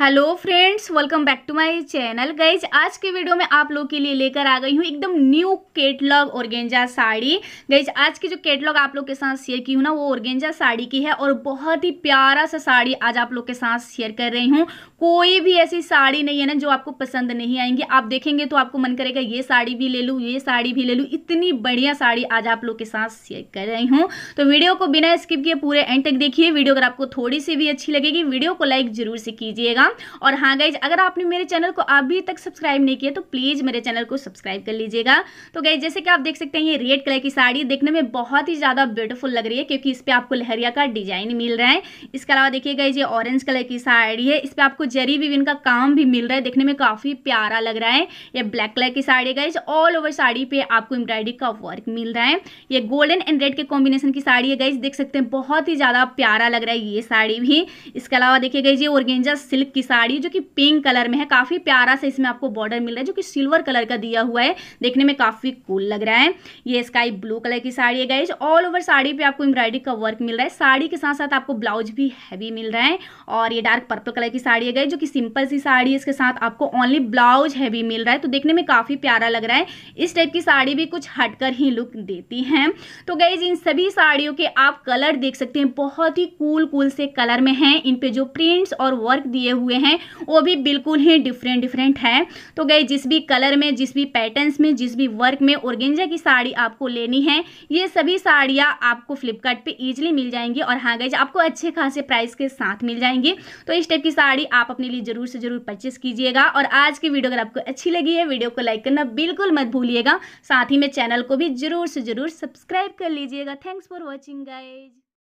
hello friends welcome back to my channel guys आज के video में आप लोग के लिए लेकर आ गई हूँ एकदम new catalogue organza sari guys आज की जो केटलॉग आप लोग के साथ शेयर की हूँ ना वो ऑर्गेंजा साड़ी की है और बहुत ही प्यारा सा साड़ी आज आप लोग के साथ शेयर कर रही हूँ कोई भी ऐसी साड़ी नहीं है ना जो आपको पसंद नहीं आएंगी आप देखेंगे तो आपको मन करेगा ये साड़ी भी ले लूँ ये साड़ी भी ले लूँ इतनी बढ़िया साड़ी आज आप लोग के साथ शेयर कर रही हूँ तो वीडियो को बिना स्किप किए पूरे एंड तक देखिए वीडियो अगर आपको थोड़ी सी भी अच्छी लगेगी वीडियो को लाइक जरूर से कीजिएगा रखिएगा और हाँ गाइज अगर आपने मेरे चैनल को अभी तक सब्सक्राइब नहीं किया तो प्लीज़ मेरे चैनल को सब्सक्राइब कर लीजिएगा तो गाइज जैसे कि आप देख सकते हैं ये रेड कलर की साड़ी देखने में बहुत ही ज़्यादा ब्यूटीफुल लग रही है क्योंकि इस पर आपको लहरिया का डिजाइन मिल रहा है इसके अलावा देखिए गाइज ये ऑरेंज कलर की साड़ी है इस पर आपको जरी विविन का काम भी मिल रहा है देखने में काफ़ी प्यारा लग रहा है ये ब्लैक कलर की sari guys all over sari पे आपको एम्ब्रॉयडरी का वर्क मिल रहा है ये गोल्डन एंड रेड के कॉम्बिनेशन की साड़ी है गाइज देख सकते हैं बहुत ही ज़्यादा प्यारा लग रहा है ये साड़ी भी इसके अलावा देखिए गाइज ये ओरगेंजा सिल्क की साड़ी जो कि पिंक कलर में है काफ़ी प्यारा से इसमें आपको बॉर्डर मिल रहा है जो कि सिल्वर कलर का दिया हुआ है देखने में काफ़ी कूल लग रहा है ये स्काई ब्लू कलर की साड़ी है गाइज ऑल ओवर साड़ी पे आपको एम्ब्रॉयडरी का वर्क मिल रहा है साड़ी के साथ साथ आपको ब्लाउज भी हैवी मिल रहा है और ये डार्क पर्पल कलर की साड़ी है गाइज जो कि सिंपल सी साड़ी है इसके साथ आपको ओनली ब्लाउज हैवी मिल रहा है तो देखने में काफ़ी प्यारा लग रहा है इस टाइप की साड़ी भी कुछ हटकर ही लुक देती है तो गाइज इन सभी साड़ियों के आप कलर देख सकते हैं बहुत ही कूल कूल से कलर में है इन पे जो प्रिंट्स और वर्क दिए हुए हुए हैं वो भी बिल्कुल ही डिफरेंट डिफरेंट है तो गई जिस भी कलर में जिस भी पैटर्न्स में जिस भी वर्क में ओरगेंजा की साड़ी आपको लेनी है ये सभी साड़ियाँ आपको फ्लिपकार्ट ईजिली मिल जाएंगी और हाँ गई आपको अच्छे खासे प्राइस के साथ मिल जाएंगी तो इस टाइप की साड़ी आप अपने लिए ज़रूर से ज़रूर परचेस कीजिएगा और आज की वीडियो अगर आपको अच्छी लगी है वीडियो को लाइक करना बिल्कुल मत भूलिएगा साथ ही में चैनल को भी ज़रूर से ज़रूर सब्सक्राइब कर लीजिएगा थैंक्स फॉर वॉचिंग गाइज